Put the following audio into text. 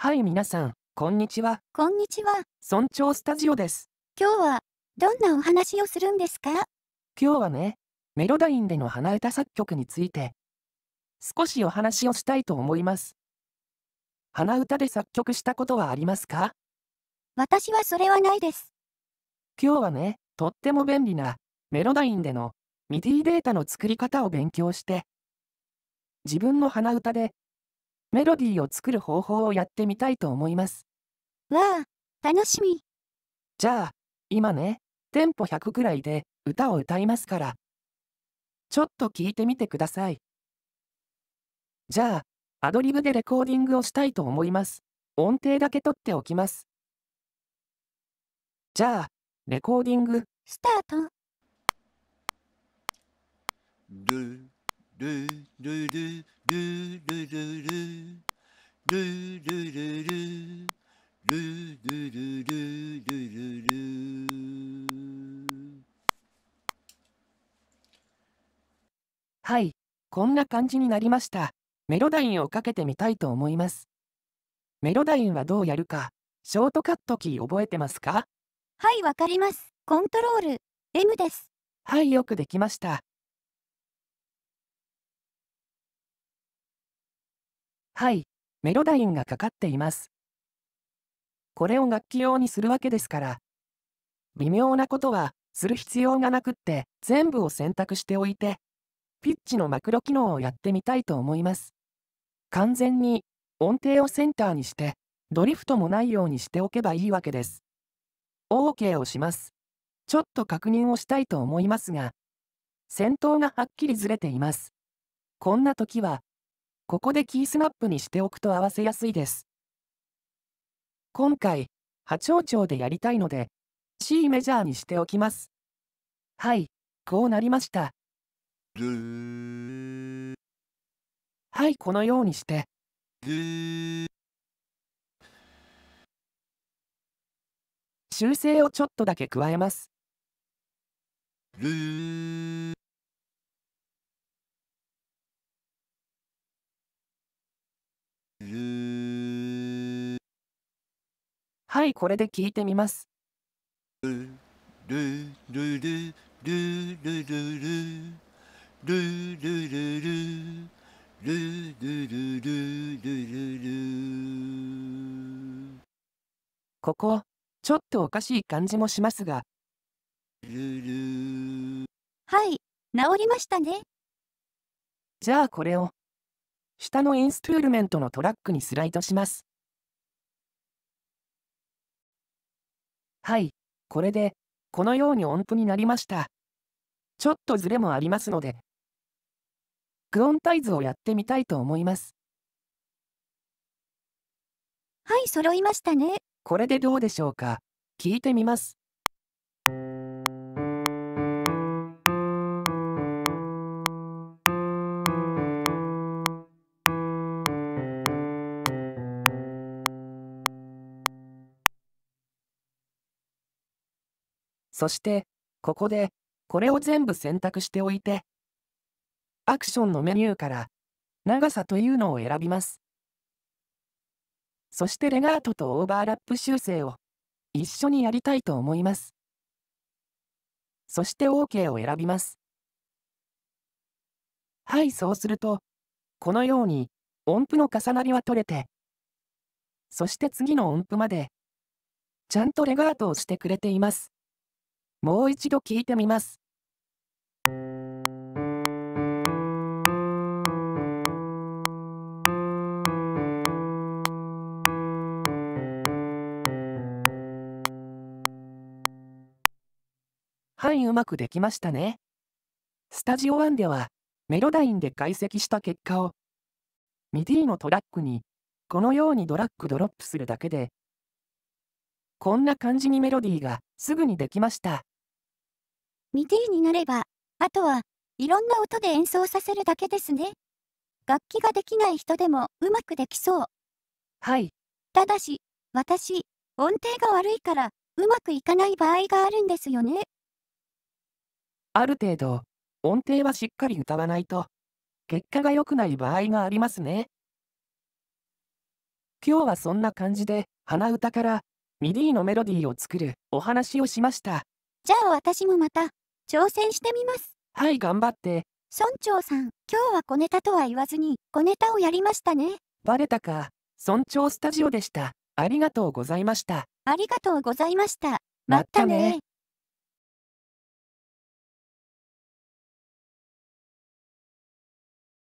はい、皆さん、こんにちは。こんにちは。村長スタジオです。今日は、どんなお話をするんですか今日はね、メロダインでの花歌作曲について、少しお話をしたいと思います。花歌で作曲したことはありますか私はそれはないです。今日はね、とっても便利な、メロダインでの、ミディデータの作り方を勉強して、自分の鼻歌でメロディーを作る方法をやってみたいと思います。わあ、楽しみ。じゃあ、今ね、テンポ100くらいで歌を歌いますから。ちょっと聞いてみてください。じゃあ、アドリブでレコーディングをしたいと思います。音程だけ取っておきます。じゃあ、レコーディング。スタート。ドゥ、ドゥ、ドゥ、ドゥ。ルルルルルルルルルルルルルルはい、こんな感じになりました。メロダインをかけてみたいと思います。メロダインはどうやるか、ショートカットキー覚えてますかはい、わかります。コントロール、M です。はい、よくできました。はい、メロダインがかかっています。これを楽器用にするわけですから。微妙なことは、する必要がなくって、全部を選択しておいて、ピッチのマクロ機能をやってみたいと思います。完全に、音程をセンターにして、ドリフトもないようにしておけばいいわけです。OK をします。ちょっと確認をしたいと思いますが、先頭がはっきりずれています。こんな時は、ここでキースマップにしておくと合わせやすいです。今回、波長長でやりたいので、C メジャーにしておきます。はい、こうなりました。はい、このようにして。修正をちょっとだけ加えます。はい、これで聞いてみます。ここちょっとおかしい感じもしますがはい治りましたねじゃあこれを下のインストゥールメントのトラックにスライドしますはい、これで、このように音符になりました。ちょっとズレもありますので、クオンタイズをやってみたいと思います。はい、揃いましたね。これでどうでしょうか聞いてみます。そして、ここで、これを全部選択しておいて、アクションのメニューから、長さというのを選びます。そしてレガートとオーバーラップ修正を一緒にやりたいと思います。そして OK を選びます。はい、そうすると、このように音符の重なりは取れて、そして次の音符まで、ちゃんとレガートをしてくれています。もう一度聞いてみます。はい、うまくできましたね。スタジオ1では、メロダインで解析した結果を、MIDI のトラックに、このようにドラッグドロップするだけで、こんな感じにメロディーがすぐにできました。2T になれば、あとはいろんな音で演奏させるだけですね。楽器ができない人でもうまくできそう。はい。ただし、私、音程が悪いから、うまくいかない場合があるんですよね。ある程度、音程はしっかり歌わないと、結果が良くない場合がありますね。今日はそんな感じで、鼻歌からミディのメロディーを作るお話をしました。じゃあ私もまた挑戦してみます。はい、頑張って。村長さん、今日は小ネタとは言わずに小ネタをやりましたね。バレたか。村長スタジオでした。ありがとうございました。ありがとうございました。またね